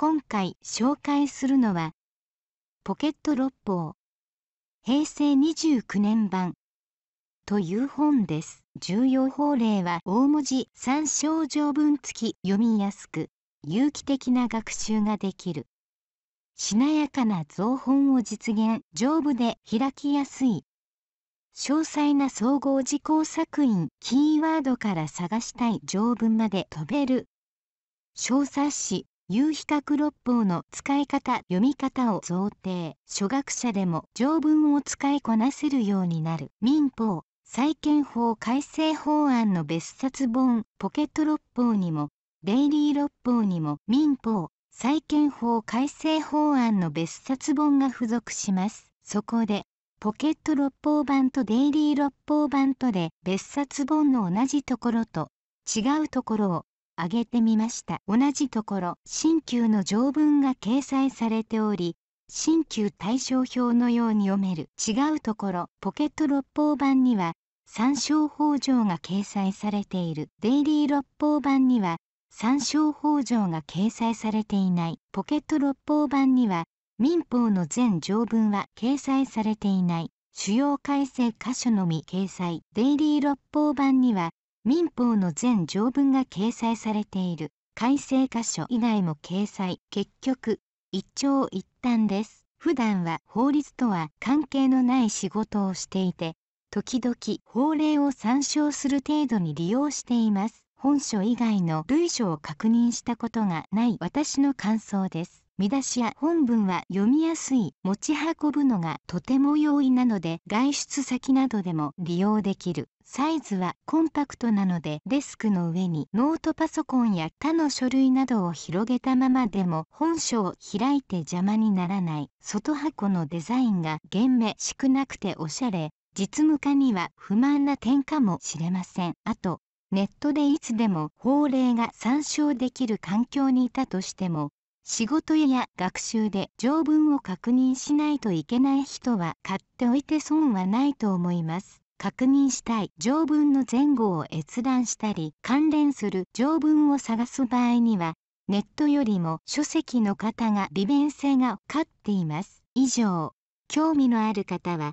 今回紹介するのはポケット六法平成29年版という本です。重要法令は大文字参照条文付き読みやすく有機的な学習ができる。しなやかな造本を実現丈夫で開きやすい詳細な総合事項作品キーワードから探したい条文まで飛べる小冊子有比較六法の使い方読み方を贈呈初学者でも条文を使いこなせるようになる民法再建法改正法案の別冊本ポケット六法にもデイリー六法にも民法再建法改正法案の別冊本が付属しますそこでポケット六法版とデイリー六法版とで別冊本の同じところと違うところを挙げてみました。同じところ、新旧の条文が掲載されており、新旧対象表のように読める。違うところ、ポケット六法版には、参照法条が掲載されている。デイリー六法版には、参照法条が掲載されていない。ポケット六法版には、民法の全条文は掲載されていない。主要改正箇所のみ掲載。デイリー六法版には、民法の全条文が掲載されている改正箇所以外も掲載結局一長一短です普段は法律とは関係のない仕事をしていて時々法令を参照する程度に利用しています本書以外の類書を確認したことがない私の感想です。見出しや本文は読みやすい、持ち運ぶのがとても容易なので外出先などでも利用できる。サイズはコンパクトなのでデスクの上にノートパソコンや他の書類などを広げたままでも本書を開いて邪魔にならない。外箱のデザインが厳明しくなくておしゃれ。実務家には不満な点かもしれません。あと、ネットでいつでも法令が参照できる環境にいたとしても仕事や学習で条文を確認しないといけない人は買っておいて損はないと思います。確認したい条文の前後を閲覧したり関連する条文を探す場合にはネットよりも書籍の方が利便性が勝っています。以上、興味のある方は